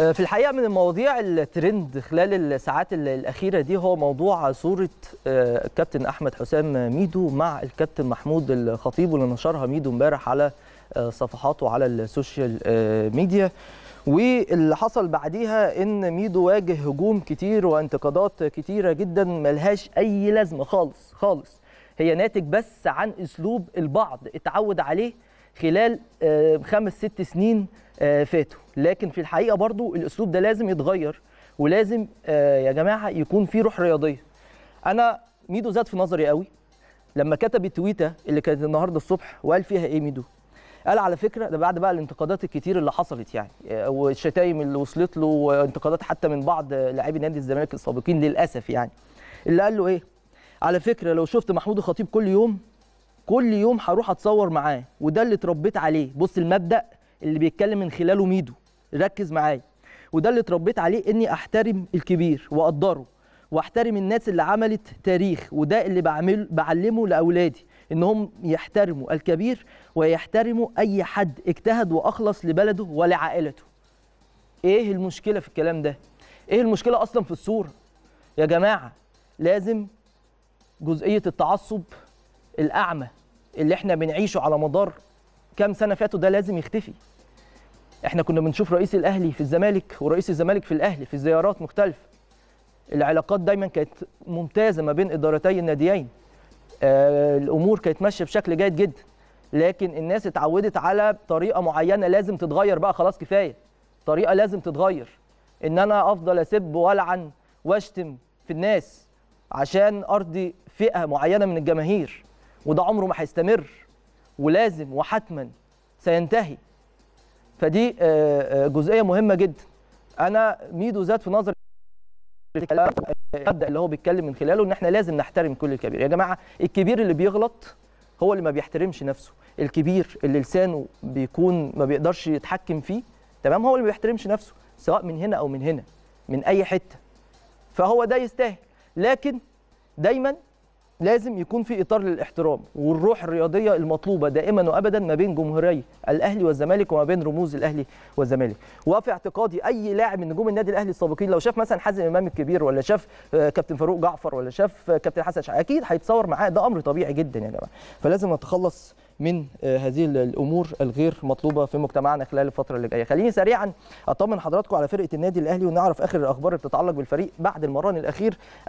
آه، في الحقيقه من المواضيع الترند خلال الساعات الاخيره دي هو موضوع صوره آه، الكابتن احمد حسام ميدو مع الكابتن محمود الخطيب واللي نشرها ميدو امبارح على آه، صفحاته على السوشيال ميديا واللي حصل بعديها ان ميدو واجه هجوم كتير وانتقادات كتيره جدا ملهاش اي لازمه خالص خالص هي ناتج بس عن اسلوب البعض اتعود عليه خلال خمس ست سنين آه، فاتوا لكن في الحقيقه برضو الاسلوب ده لازم يتغير ولازم آه، يا جماعه يكون في روح رياضيه انا ميدو زاد في نظري قوي لما كتب التويته اللي كانت النهارده الصبح وقال فيها ايه ميدو قال على فكره ده بعد بقى الانتقادات الكتير اللي حصلت يعني آه، والشتايم اللي وصلت له وانتقادات حتى من بعض لاعبي نادي الزمالك السابقين للاسف يعني اللي قال له ايه على فكره لو شفت محمود الخطيب كل يوم كل يوم هروح اتصور معاه وده اللي اتربيت عليه بص المبدا اللي بيتكلم من خلاله ميدو ركز معايا وده اللي اتربيت عليه اني احترم الكبير واقدره واحترم الناس اللي عملت تاريخ وده اللي بعمل بعلمه لاولادي انهم يحترموا الكبير ويحترموا اي حد اجتهد واخلص لبلده ولعائلته ايه المشكله في الكلام ده ايه المشكله اصلا في الصوره يا جماعه لازم جزئيه التعصب الاعمى اللي احنا بنعيشه على مدار كام سنه فاتوا ده لازم يختفي احنا كنا بنشوف رئيس الاهلي في الزمالك ورئيس الزمالك في الاهلي في زيارات مختلفه العلاقات دايما كانت ممتازه ما بين ادارتي الناديين آه، الامور كانت ماشيه بشكل جيد جدا لكن الناس اتعودت على طريقه معينه لازم تتغير بقى خلاص كفايه طريقه لازم تتغير ان انا افضل اسب والعن واشتم في الناس عشان ارضي فئه معينه من الجماهير وده عمره ما هيستمر ولازم وحتما سينتهي فدي آه، آه، جزئيه مهمه جدا انا ميدو ذات في نظري آه، اللي هو بيتكلم من خلاله ان احنا لازم نحترم كل الكبير يا جماعه الكبير اللي بيغلط هو اللي ما بيحترمش نفسه الكبير اللي لسانه بيكون ما بيقدرش يتحكم فيه تمام هو اللي ما بيحترمش نفسه سواء من هنا او من هنا من اي حته فهو ده يستاهل لكن دايما لازم يكون في اطار للاحترام والروح الرياضيه المطلوبه دائما وابدا ما بين جمهوري الاهلي والزمالك وما بين رموز الاهلي والزمالك وفي اعتقادي اي لاعب من نجوم النادي الاهلي السابقين لو شاف مثلا حازم امام الكبير ولا شاف آه، كابتن فاروق جعفر ولا شاف آه، كابتن حسن شحاته اكيد هيتصور معاه ده امر طبيعي جدا يا جماعه فلازم نتخلص من آه، هذه الامور الغير مطلوبه في مجتمعنا خلال الفتره اللي جايه خليني سريعا اطمن حضراتكم على فرقه النادي الاهلي ونعرف اخر الاخبار اللي بتتعلق بالفريق بعد المران الاخير